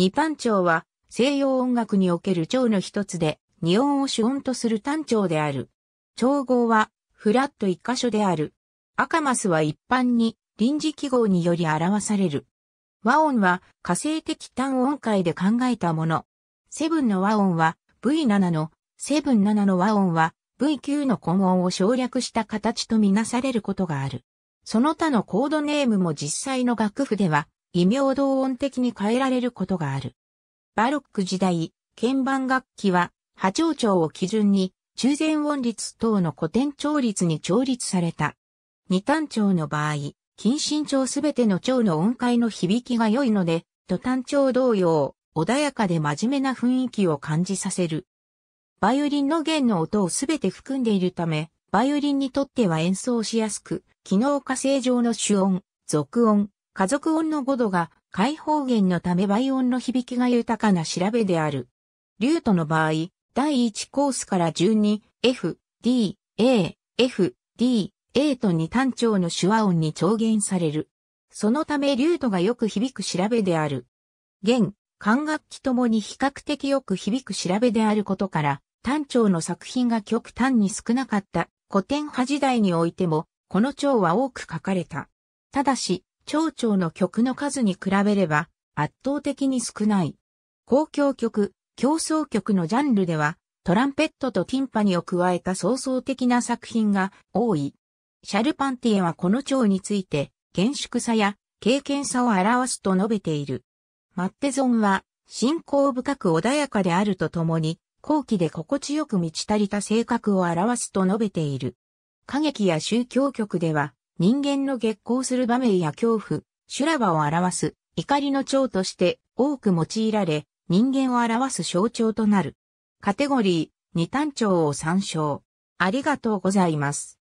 二番調は西洋音楽における調の一つで、二音を主音とする単調である。調合はフラット一箇所である。アカマスは一般に臨時記号により表される。和音は火星的単音階で考えたもの。セブンの和音は V7 の、セブン7の和音は V9 の根音を省略した形とみなされることがある。その他のコードネームも実際の楽譜では異名同音的に変えられることがある。バロック時代、鍵盤楽器は波長調を基準に中前音律等の古典調律に調律された。二単調の場合、近親調すべての調の音階の響きが良いので、と単調同様、穏やかで真面目な雰囲気を感じさせる。バイオリンの弦の音をすべて含んでいるため、バイオリンにとっては演奏しやすく、機能化成上の主音、続音、家族音の語度が開放弦のため倍音の響きが豊かな調べである。リュートの場合、第1コースから順に F、D、A、F、D、A と2単調の手話音に調弦される。そのためリュートがよく響く調べである。弦、管楽器ともに比較的よく響く調べであることから、単調の作品が極端に少なかった古典派時代においても、この調は多く書かれた。ただし、長の曲の数に比べれば圧倒的に少ない。公共曲、競争曲のジャンルでは、トランペットとティンパニを加えた創造的な作品が多い。シャルパンティエはこの蝶について、厳粛さや経験さを表すと述べている。マッテゾンは、信仰深く穏やかであるとともに、後期で心地よく満ち足りた性格を表すと述べている。歌劇や宗教曲では、人間の激光する場面や恐怖、修羅場を表す怒りの蝶として多く用いられ、人間を表す象徴となる。カテゴリー、二単調を参照。ありがとうございます。